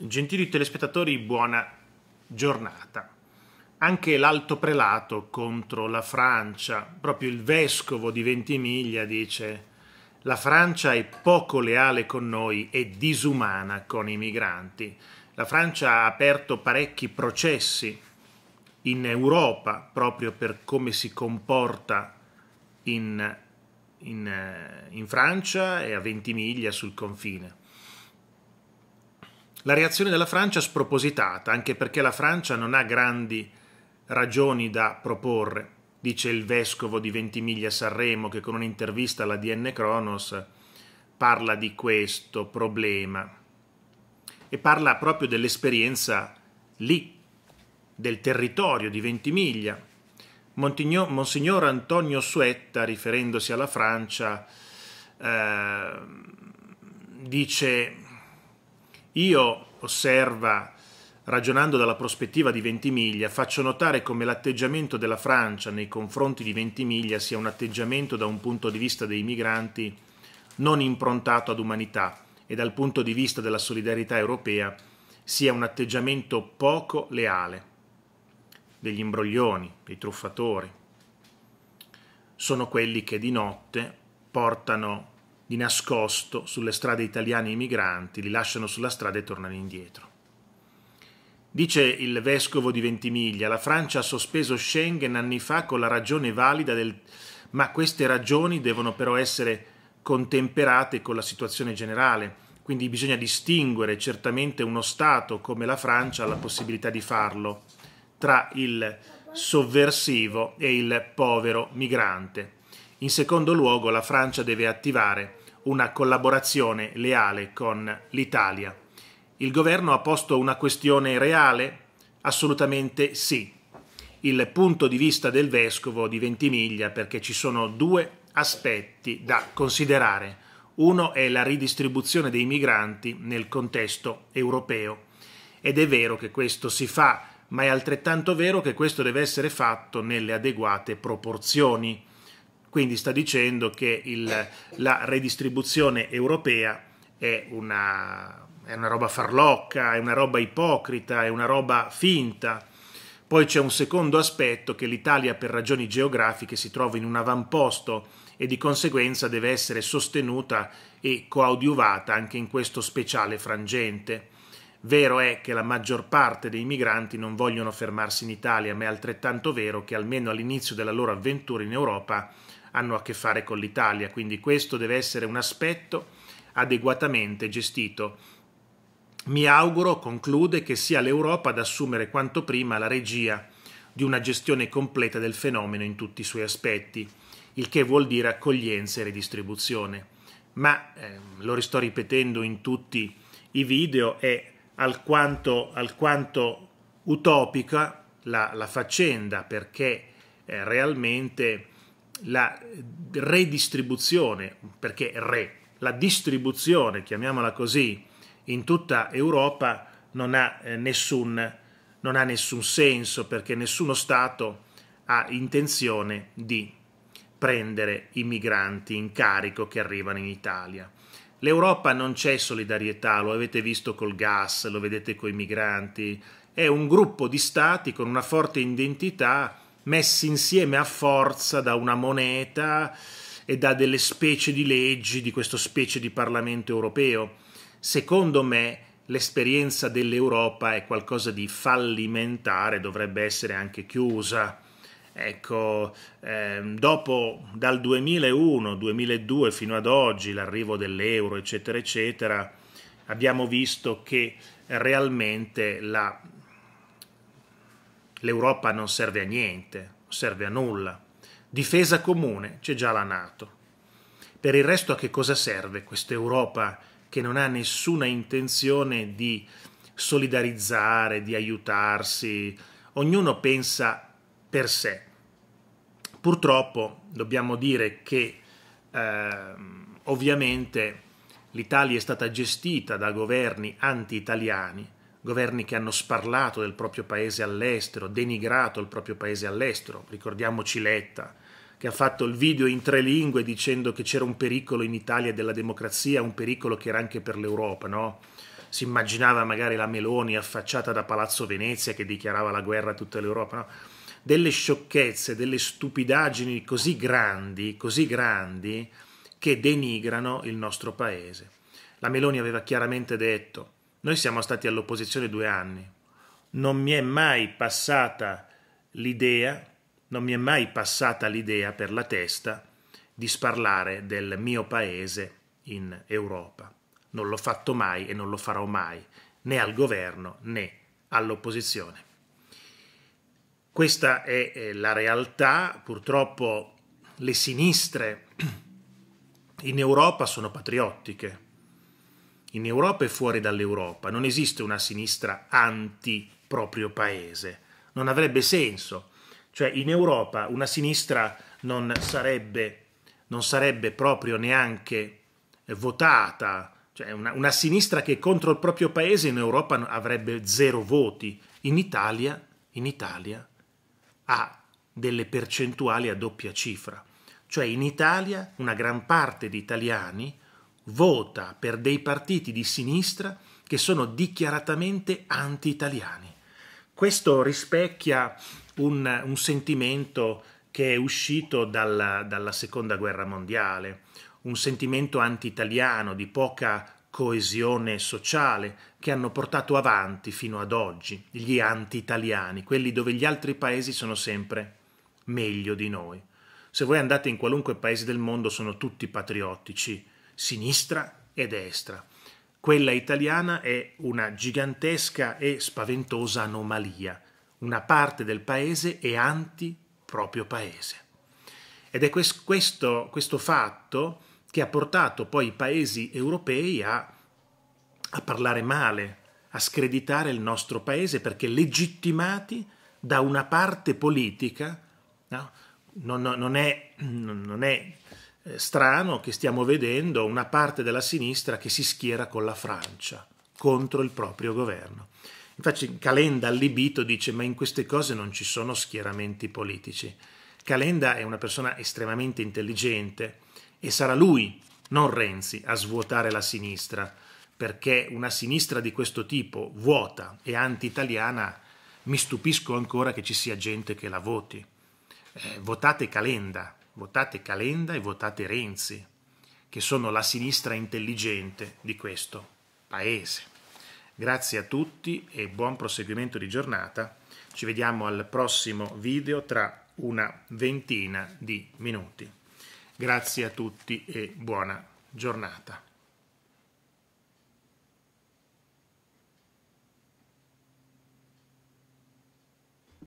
Gentili telespettatori, buona giornata. Anche l'alto prelato contro la Francia, proprio il vescovo di Ventimiglia dice la Francia è poco leale con noi e disumana con i migranti. La Francia ha aperto parecchi processi in Europa proprio per come si comporta in, in, eh, in Francia e a Ventimiglia sul confine. La reazione della Francia è spropositata, anche perché la Francia non ha grandi ragioni da proporre, dice il vescovo di Ventimiglia Sanremo che con un'intervista alla DN Cronos parla di questo problema e parla proprio dell'esperienza lì, del territorio di Ventimiglia. Montigno, Monsignor Antonio Suetta, riferendosi alla Francia, eh, dice io, osserva, ragionando dalla prospettiva di Ventimiglia, faccio notare come l'atteggiamento della Francia nei confronti di Ventimiglia sia un atteggiamento da un punto di vista dei migranti non improntato ad umanità e dal punto di vista della solidarietà europea sia un atteggiamento poco leale degli imbroglioni, dei truffatori. Sono quelli che di notte portano di nascosto sulle strade italiane i migranti, li lasciano sulla strada e tornano indietro. Dice il vescovo di Ventimiglia, la Francia ha sospeso Schengen anni fa con la ragione valida del... ma queste ragioni devono però essere contemperate con la situazione generale, quindi bisogna distinguere certamente uno Stato come la Francia ha la possibilità di farlo tra il sovversivo e il povero migrante. In secondo luogo la Francia deve attivare una collaborazione leale con l'Italia. Il governo ha posto una questione reale? Assolutamente sì. Il punto di vista del vescovo di Ventimiglia perché ci sono due aspetti da considerare. Uno è la ridistribuzione dei migranti nel contesto europeo ed è vero che questo si fa, ma è altrettanto vero che questo deve essere fatto nelle adeguate proporzioni. Quindi sta dicendo che il, la redistribuzione europea è una, è una roba farlocca, è una roba ipocrita, è una roba finta. Poi c'è un secondo aspetto che l'Italia per ragioni geografiche si trova in un avamposto e di conseguenza deve essere sostenuta e coadiuvata anche in questo speciale frangente. Vero è che la maggior parte dei migranti non vogliono fermarsi in Italia, ma è altrettanto vero che almeno all'inizio della loro avventura in Europa hanno a che fare con l'Italia, quindi questo deve essere un aspetto adeguatamente gestito. Mi auguro, conclude, che sia l'Europa ad assumere quanto prima la regia di una gestione completa del fenomeno in tutti i suoi aspetti, il che vuol dire accoglienza e redistribuzione. Ma, eh, lo sto ripetendo in tutti i video, è alquanto, alquanto utopica la, la, faccenda perché eh, realmente la redistribuzione, perché re, la distribuzione, chiamiamola così, in tutta Europa non ha, eh, nessun, non ha nessun senso perché nessuno Stato ha intenzione di prendere i migranti in carico che arrivano in Italia. L'Europa non c'è solidarietà, lo avete visto col gas, lo vedete con i migranti, è un gruppo di stati con una forte identità messi insieme a forza da una moneta e da delle specie di leggi di questo specie di Parlamento europeo. Secondo me l'esperienza dell'Europa è qualcosa di fallimentare, dovrebbe essere anche chiusa. Ecco, ehm, dopo dal 2001-2002 fino ad oggi, l'arrivo dell'euro, eccetera, eccetera, abbiamo visto che realmente la l'Europa non serve a niente, non serve a nulla. Difesa comune c'è già la Nato. Per il resto a che cosa serve questa Europa che non ha nessuna intenzione di solidarizzare, di aiutarsi? Ognuno pensa per sé. Purtroppo dobbiamo dire che eh, ovviamente l'Italia è stata gestita da governi anti-italiani governi che hanno sparlato del proprio paese all'estero, denigrato il proprio paese all'estero. Ricordiamoci Letta, che ha fatto il video in tre lingue dicendo che c'era un pericolo in Italia della democrazia, un pericolo che era anche per l'Europa, no? Si immaginava magari la Meloni affacciata da Palazzo Venezia che dichiarava la guerra a tutta l'Europa, no? Delle sciocchezze, delle stupidaggini così grandi, così grandi, che denigrano il nostro paese. La Meloni aveva chiaramente detto noi siamo stati all'opposizione due anni. Non mi è mai passata l'idea, non mi è mai passata l'idea per la testa di sparlare del mio paese in Europa. Non l'ho fatto mai e non lo farò mai, né al governo né all'opposizione. Questa è la realtà, purtroppo le sinistre in Europa sono patriottiche, in Europa e fuori dall'Europa. Non esiste una sinistra anti proprio paese. Non avrebbe senso. Cioè in Europa una sinistra non sarebbe, non sarebbe proprio neanche votata. Cioè una, una sinistra che contro il proprio paese in Europa avrebbe zero voti. In Italia, in Italia ha delle percentuali a doppia cifra. Cioè in Italia una gran parte di italiani vota per dei partiti di sinistra che sono dichiaratamente anti-italiani. Questo rispecchia un, un, sentimento che è uscito dalla, dalla seconda guerra mondiale, un sentimento anti-italiano di poca coesione sociale che hanno portato avanti fino ad oggi gli anti-italiani, quelli dove gli altri paesi sono sempre meglio di noi. Se voi andate in qualunque paese del mondo sono tutti patriottici, sinistra e destra. Quella italiana è una gigantesca e spaventosa anomalia. Una parte del paese è anti proprio paese. Ed è questo, questo fatto che ha portato poi i paesi europei a, a parlare male, a screditare il nostro paese perché legittimati da una parte politica, no? non, non, non, è, non è eh, strano che stiamo vedendo una parte della sinistra che si schiera con la Francia contro il proprio governo. Infatti Calenda allibito dice ma in queste cose non ci sono schieramenti politici. Calenda è una persona estremamente intelligente e sarà lui, non Renzi, a svuotare la sinistra, perché una sinistra di questo tipo, vuota e anti-italiana, mi stupisco ancora che ci sia gente che la voti. Eh, votate Calenda, votate Calenda e votate Renzi, che sono la sinistra intelligente di questo paese. Grazie a tutti e buon proseguimento di giornata. Ci vediamo al prossimo video tra una ventina di minuti. Grazie a tutti e buona giornata.